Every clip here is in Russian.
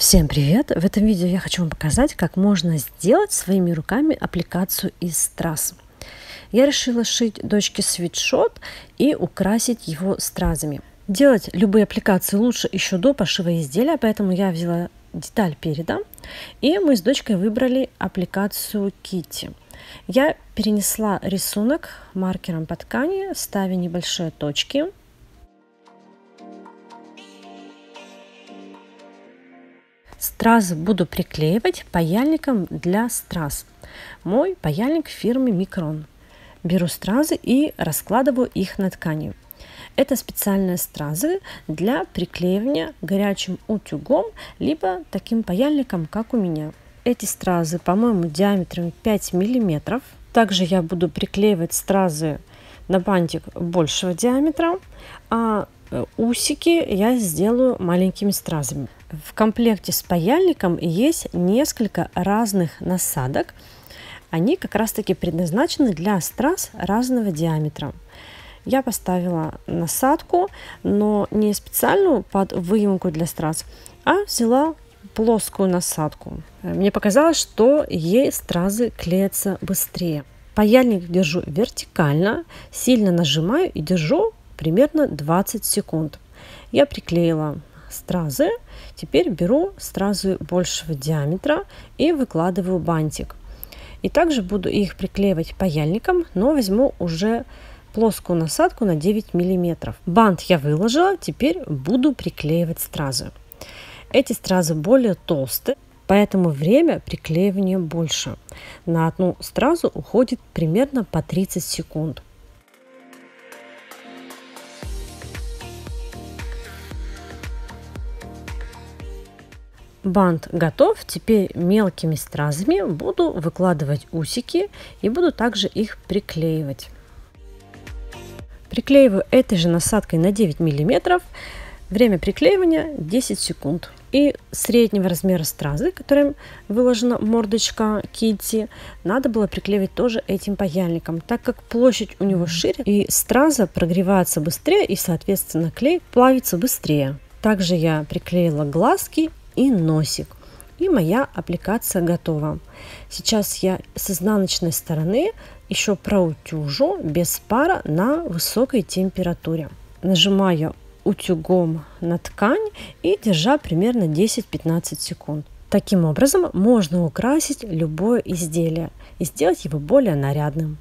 Всем привет! В этом видео я хочу вам показать, как можно сделать своими руками аппликацию из страз. Я решила шить дочке свитшот и украсить его стразами. Делать любые аппликации лучше еще до пошива изделия, поэтому я взяла деталь переда, и мы с дочкой выбрали аппликацию Кити. Я перенесла рисунок маркером по ткани, ставя небольшие точки – Страз буду приклеивать паяльником для страз. Мой паяльник фирмы Микрон. Беру стразы и раскладываю их на ткани. Это специальные стразы для приклеивания горячим утюгом, либо таким паяльником, как у меня. Эти стразы, по-моему, диаметром 5 мм. Также я буду приклеивать стразы на бантик большего диаметра, а э, усики я сделаю маленькими стразами. В комплекте с паяльником есть несколько разных насадок. Они как раз таки предназначены для страз разного диаметра. Я поставила насадку, но не специальную под выемку для страз, а взяла плоскую насадку. Мне показалось, что ей стразы клеятся быстрее. Паяльник держу вертикально, сильно нажимаю и держу примерно 20 секунд. Я приклеила стразы. Теперь беру стразы большего диаметра и выкладываю бантик. И также буду их приклеивать паяльником, но возьму уже плоскую насадку на 9 мм. Бант я выложила, теперь буду приклеивать стразы. Эти стразы более толстые, поэтому время приклеивания больше. На одну стразу уходит примерно по 30 секунд. бант готов. Теперь мелкими стразами буду выкладывать усики и буду также их приклеивать. Приклеиваю этой же насадкой на 9 миллиметров. Время приклеивания 10 секунд. И среднего размера стразы, которым выложена мордочка Китти, надо было приклеивать тоже этим паяльником, так как площадь у него шире, и страза прогревается быстрее, и, соответственно, клей плавится быстрее. Также я приклеила глазки и носик. И моя аппликация готова. Сейчас я с изнаночной стороны еще проутюжу без пара на высокой температуре. Нажимаю утюгом на ткань и держа примерно 10-15 секунд. Таким образом можно украсить любое изделие и сделать его более нарядным.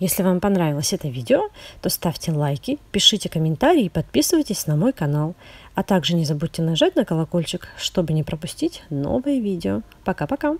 Если вам понравилось это видео, то ставьте лайки, пишите комментарии и подписывайтесь на мой канал. А также не забудьте нажать на колокольчик, чтобы не пропустить новые видео. Пока-пока!